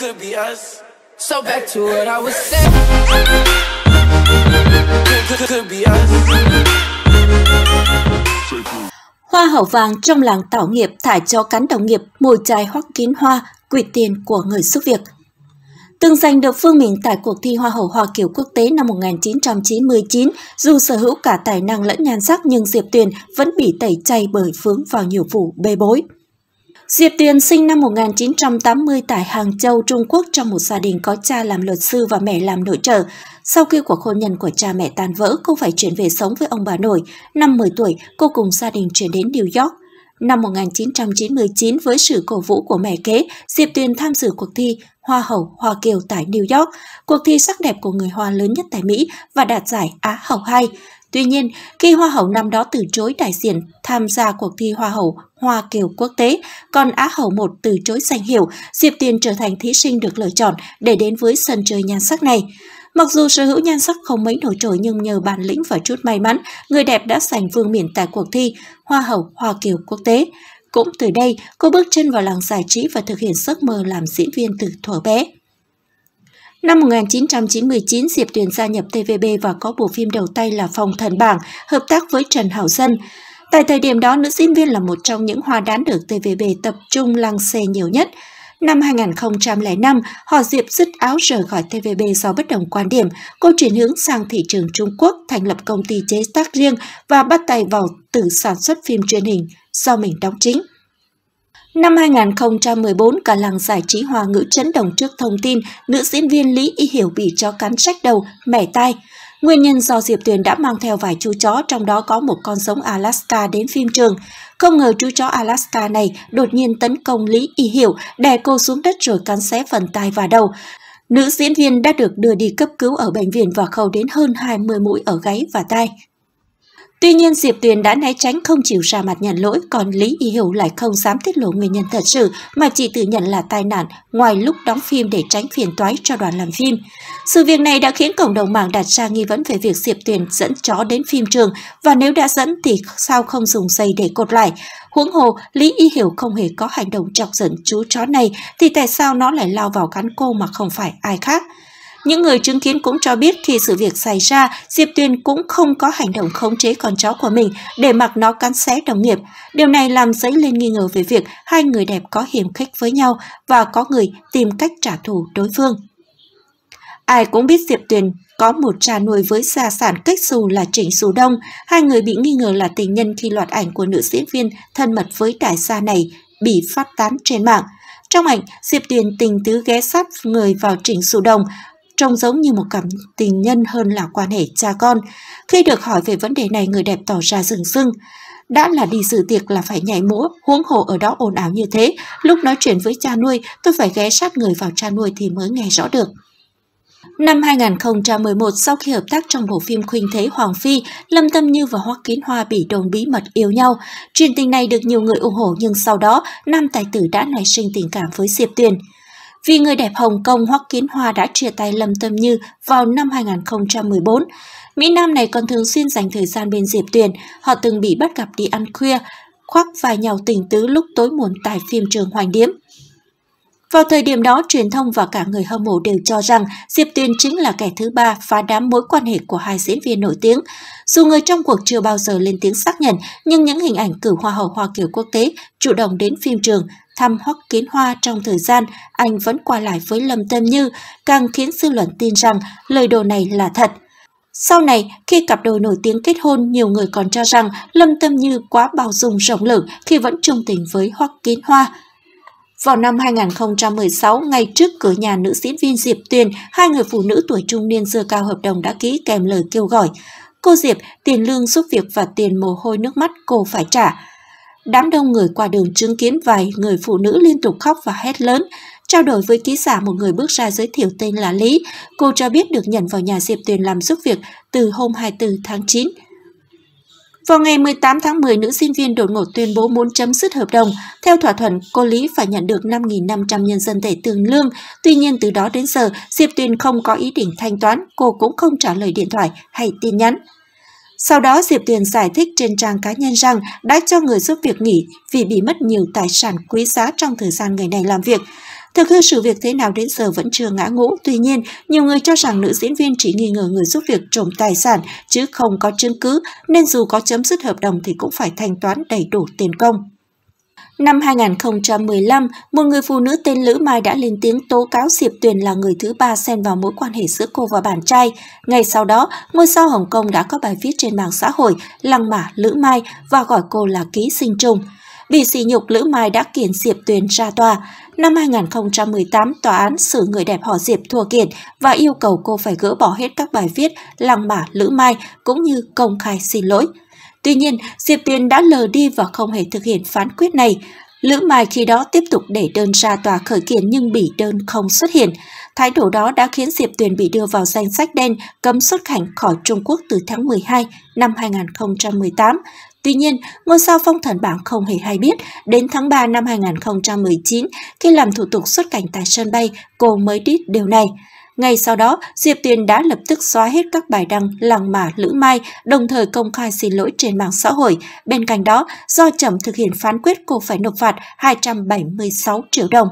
could be us. So back to what I was saying. Could, could be us. Hoa hậu vàng trong làng tạo nghiệp thải cho cán đồng nghiệp mồi chai hoắc kiến hoa, quỷ tiền của người giúp việc. Từng giành được phương mình tại cuộc thi Hoa hậu Hoa kiều quốc tế năm 1999, dù sở hữu cả tài năng lẫn nhan sắc nhưng Diệp Tuyền vẫn bị tẩy chay bởi vướng vào nhiều vụ bê bối. Diệp Tuyền sinh năm 1980 tại Hàng Châu, Trung Quốc trong một gia đình có cha làm luật sư và mẹ làm nội trợ. Sau khi cuộc hôn nhân của cha mẹ tan vỡ, cô phải chuyển về sống với ông bà nội. Năm 10 tuổi, cô cùng gia đình chuyển đến New York. Năm 1999, với sự cổ vũ của mẹ kế, Diệp Tuyền tham dự cuộc thi Hoa hậu Hoa kiều tại New York, cuộc thi sắc đẹp của người Hoa lớn nhất tại Mỹ và đạt giải Á hậu 2. Tuy nhiên, khi Hoa hậu năm đó từ chối đại diện tham gia cuộc thi Hoa hậu Hoa Kiều Quốc tế, còn Á hậu một từ chối danh hiệu, Diệp Tiên trở thành thí sinh được lựa chọn để đến với sân chơi nhan sắc này. Mặc dù sở hữu nhan sắc không mấy nổi trội nhưng nhờ bản lĩnh và chút may mắn, người đẹp đã giành vương miện tại cuộc thi Hoa hậu Hoa Kiều Quốc tế. Cũng từ đây, cô bước chân vào làng giải trí và thực hiện giấc mơ làm diễn viên từ thuở bé. Năm 1999, Diệp Tuyền gia nhập TVB và có bộ phim đầu tay là Phong Thần Bảng, hợp tác với Trần Hảo Dân. Tại thời điểm đó, nữ diễn viên là một trong những hoa đán được TVB tập trung lăng xê nhiều nhất. Năm 2005, họ Diệp dứt áo rời khỏi TVB do bất đồng quan điểm. Cô chuyển hướng sang thị trường Trung Quốc, thành lập công ty chế tác riêng và bắt tay vào tự sản xuất phim truyền hình do mình đóng chính. Năm 2014, cả làng giải trí Hoa ngữ chấn động trước thông tin nữ diễn viên Lý Y Hiểu bị chó cắn trách đầu, mẻ tai. Nguyên nhân do Diệp Tuyền đã mang theo vài chú chó, trong đó có một con giống Alaska đến phim trường. Không ngờ chú chó Alaska này đột nhiên tấn công Lý Y Hiểu, đè cô xuống đất rồi cắn xé phần tai và đầu. Nữ diễn viên đã được đưa đi cấp cứu ở bệnh viện và khâu đến hơn 20 mũi ở gáy và tai. Tuy nhiên Diệp Tuyền đã né tránh không chịu ra mặt nhận lỗi, còn Lý Y Hiểu lại không dám tiết lộ nguyên nhân thật sự mà chỉ tự nhận là tai nạn ngoài lúc đóng phim để tránh phiền toái cho đoàn làm phim. Sự việc này đã khiến cộng đồng mạng đặt ra nghi vấn về việc Diệp Tuyền dẫn chó đến phim trường và nếu đã dẫn thì sao không dùng dây để cột lại. Huống hồ, Lý Y Hiểu không hề có hành động chọc giận chú chó này thì tại sao nó lại lao vào cắn cô mà không phải ai khác. Những người chứng kiến cũng cho biết khi sự việc xảy ra, Diệp Tuyền cũng không có hành động khống chế con chó của mình để mặc nó cắn xé đồng nghiệp. Điều này làm dấy lên nghi ngờ về việc hai người đẹp có hiểm khích với nhau và có người tìm cách trả thù đối phương. Ai cũng biết Diệp Tuyền có một cha nuôi với gia sản cách xù là Trịnh Xù Đông. Hai người bị nghi ngờ là tình nhân khi loạt ảnh của nữ diễn viên thân mật với đại gia này bị phát tán trên mạng. Trong ảnh, Diệp Tuyền tình tứ ghé sát người vào Trịnh Xù đông trông giống như một cặp tình nhân hơn là quan hệ cha con. Khi được hỏi về vấn đề này, người đẹp tỏ ra rừng rưng. Đã là đi dự tiệc là phải nhảy múa, huống hồ ở đó ồn ào như thế. Lúc nói chuyện với cha nuôi, tôi phải ghé sát người vào cha nuôi thì mới nghe rõ được. Năm 2011, sau khi hợp tác trong bộ phim Khuynh Thế Hoàng Phi, Lâm Tâm Như và Hoắc Kiến Hoa bị đồn bí mật yêu nhau. Truyền tình này được nhiều người ủng hộ nhưng sau đó, nam tài tử đã nảy sinh tình cảm với Diệp Tuyền vì người đẹp Hồng Kông Hoắc Kiến Hoa đã chia tay Lâm Tâm Như vào năm 2014. Mỹ Nam này còn thường xuyên dành thời gian bên Diệp Tuyền, họ từng bị bắt gặp đi ăn khuya, khoác vài nhào tình tứ lúc tối muộn tại phim trường Hoành Điếm. Vào thời điểm đó, truyền thông và cả người hâm mộ đều cho rằng Diệp Tuyền chính là kẻ thứ ba phá đám mối quan hệ của hai diễn viên nổi tiếng. Dù người trong cuộc chưa bao giờ lên tiếng xác nhận, nhưng những hình ảnh cử hoa hậu Hoa Kiều quốc tế chủ động đến phim trường thăm Hoắc Kiến Hoa trong thời gian anh vẫn qua lại với Lâm Tâm Như càng khiến dư luận tin rằng lời đồ này là thật. Sau này, khi cặp đôi nổi tiếng kết hôn, nhiều người còn cho rằng Lâm Tâm Như quá bao dung rộng lượng khi vẫn trung tình với Hoắc Kiến Hoa. Vào năm 2016, ngay trước cửa nhà nữ diễn viên Diệp Tuyền, hai người phụ nữ tuổi trung niên dưa cao hợp đồng đã ký kèm lời kêu gọi. Cô Diệp, tiền lương giúp việc và tiền mồ hôi nước mắt cô phải trả. Đám đông người qua đường chứng kiến vài người phụ nữ liên tục khóc và hét lớn. Trao đổi với ký giả một người bước ra giới thiệu tên là Lý. Cô cho biết được nhận vào nhà Diệp Tuyền làm giúp việc từ hôm 24 tháng 9. Vào ngày 18 tháng 10, nữ sinh viên đột ngột tuyên bố muốn chấm dứt hợp đồng. Theo thỏa thuận, cô Lý phải nhận được 5.500 nhân dân tệ tương lương. Tuy nhiên, từ đó đến giờ, Diệp Tuyền không có ý định thanh toán, cô cũng không trả lời điện thoại hay tin nhắn. Sau đó, Diệp Tuyền giải thích trên trang cá nhân rằng đã cho người giúp việc nghỉ vì bị mất nhiều tài sản quý giá trong thời gian người này làm việc. Thực hư sự việc thế nào đến giờ vẫn chưa ngã ngũ, tuy nhiên, nhiều người cho rằng nữ diễn viên chỉ nghi ngờ người giúp việc trộm tài sản chứ không có chứng cứ, nên dù có chấm dứt hợp đồng thì cũng phải thanh toán đầy đủ tiền công. Năm 2015, một người phụ nữ tên Lữ Mai đã lên tiếng tố cáo Diệp Tuyền là người thứ ba xen vào mối quan hệ giữa cô và bạn trai. Ngay sau đó, ngôi sao Hồng Kông đã có bài viết trên mạng xã hội lăng mả Lữ Mai và gọi cô là ký sinh trùng vì sỉ nhục Lữ Mai đã kiện Diệp Tuyền ra tòa. Năm 2018, tòa án xử người đẹp họ Diệp thua kiện và yêu cầu cô phải gỡ bỏ hết các bài viết lăng mả Lữ Mai cũng như công khai xin lỗi. Tuy nhiên, Diệp Tuyền đã lờ đi và không hề thực hiện phán quyết này. Lữ Mai khi đó tiếp tục để đơn ra tòa khởi kiện nhưng bỉ đơn không xuất hiện. Thái độ đó đã khiến Diệp Tuyền bị đưa vào danh sách đen cấm xuất cảnh khỏi Trung Quốc từ tháng 12 năm 2018. Tuy nhiên, ngôi sao phong thần bảng không hề hay biết, đến tháng 3 năm 2019, khi làm thủ tục xuất cảnh tại sân bay, cô mới biết điều này. Ngay sau đó, Diệp Tuyền đã lập tức xóa hết các bài đăng làng mả Lữ Mai, đồng thời công khai xin lỗi trên mạng xã hội. Bên cạnh đó, do chậm thực hiện phán quyết cô phải nộp phạt 276 triệu đồng.